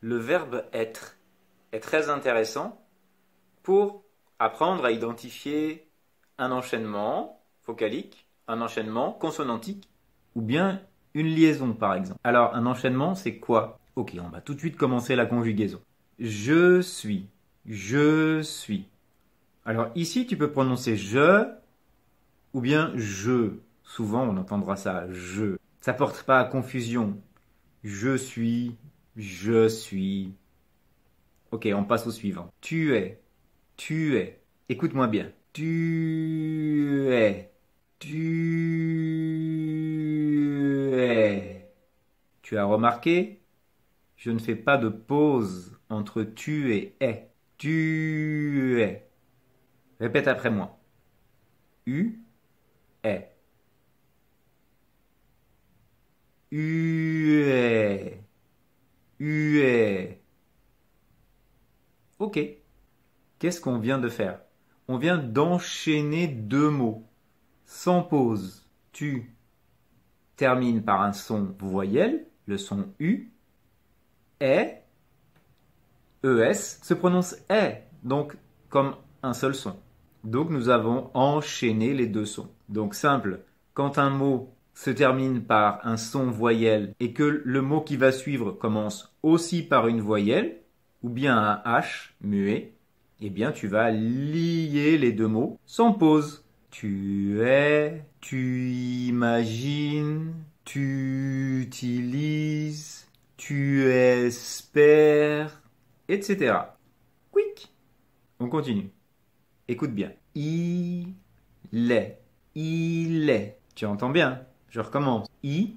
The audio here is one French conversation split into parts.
le verbe être est très intéressant pour apprendre à identifier un enchaînement vocalique, un enchaînement consonantique ou bien une liaison par exemple. Alors un enchaînement c'est quoi Ok, on va tout de suite commencer la conjugaison. Je suis, je suis. Alors ici tu peux prononcer je ou bien je. Souvent on entendra ça, je. Ça porte pas à confusion. Je suis, je suis. Ok, on passe au suivant. Tu es. Tu es. Écoute-moi bien. Tu es. Tu es. Tu as remarqué Je ne fais pas de pause entre tu et est. Tu es. Répète après moi. U est. U Ue. Ok. Qu'est-ce qu'on vient de faire On vient d'enchaîner deux mots. Sans pause, tu termine par un son voyelle, le son U. Et, ES, se prononce E, donc comme un seul son. Donc nous avons enchaîné les deux sons. Donc simple, quand un mot se termine par un son voyelle et que le mot qui va suivre commence aussi par une voyelle, ou bien un H muet, eh bien tu vas lier les deux mots sans pause. Tu es, tu imagines, tu utilises, tu espères, etc. Quick On continue. Écoute bien. Il est. Il est. Tu entends bien je recommence. I,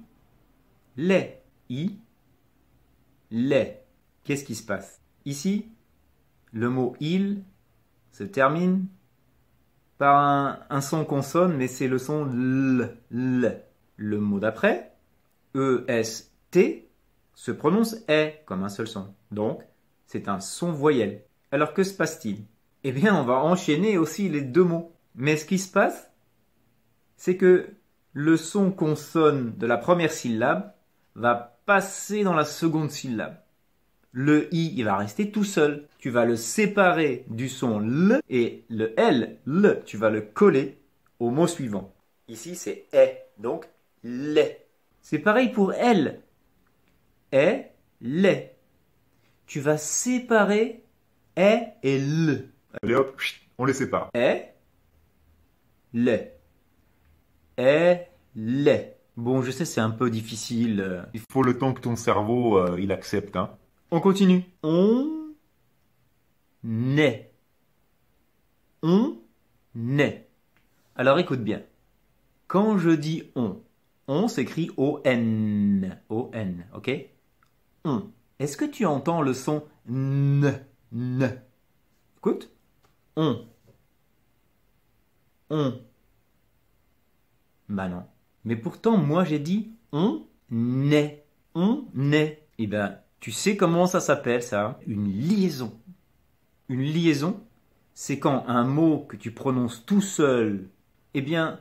les. I, les. Qu'est-ce qui se passe Ici, le mot il se termine par un, son consonne, mais c'est le son l, Le mot d'après, E, S, T, se prononce est comme un seul son. Donc, c'est un son voyelle. Alors que se passe-t-il Eh bien, on va enchaîner aussi les deux mots. Mais ce qui se passe, c'est que le son consonne de la première syllabe va passer dans la seconde syllabe. Le i, il va rester tout seul. Tu vas le séparer du son l et le l, l, tu vas le coller au mot suivant. Ici, c'est e, donc l ». C'est pareil pour l ».« Est, Tu vas séparer e et l ». Allez hop, on les sépare. E, l » est Bon, je sais, c'est un peu difficile. Euh. Il faut le temps que ton cerveau, euh, il accepte. Hein. On continue. On naît. On naît. Alors écoute bien. Quand je dis on, on s'écrit O-N. O-N, ok On. Est-ce que tu entends le son N N Écoute. On. On. Bah non. Mais pourtant, moi j'ai dit on n'est ».« On n'est ». Eh ben, tu sais comment ça s'appelle ça hein Une liaison. Une liaison, c'est quand un mot que tu prononces tout seul, eh bien,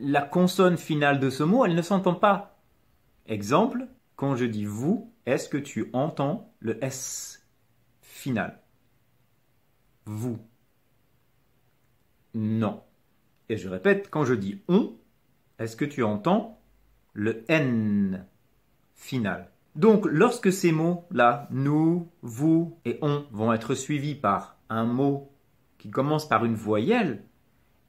la consonne finale de ce mot, elle ne s'entend pas. Exemple, quand je dis vous, est-ce que tu entends le S final Vous. Non. Et je répète, quand je dis on, est-ce que tu entends le N final Donc lorsque ces mots-là, nous, vous et on, vont être suivis par un mot qui commence par une voyelle,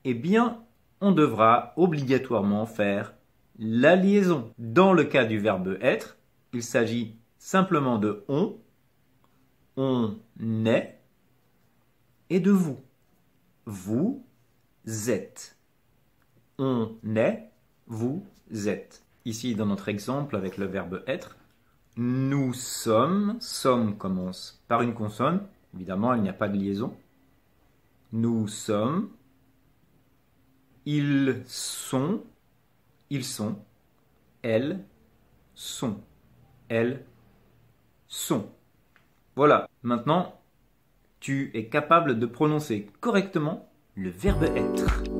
eh bien, on devra obligatoirement faire la liaison. Dans le cas du verbe être, il s'agit simplement de on, on est et de vous. Vous êtes. On est vous êtes. Ici, dans notre exemple avec le verbe être, nous sommes, sommes commence par une consonne, évidemment, il n'y a pas de liaison. Nous sommes, ils sont, ils sont, elles sont, elles sont. Voilà, maintenant, tu es capable de prononcer correctement le verbe être.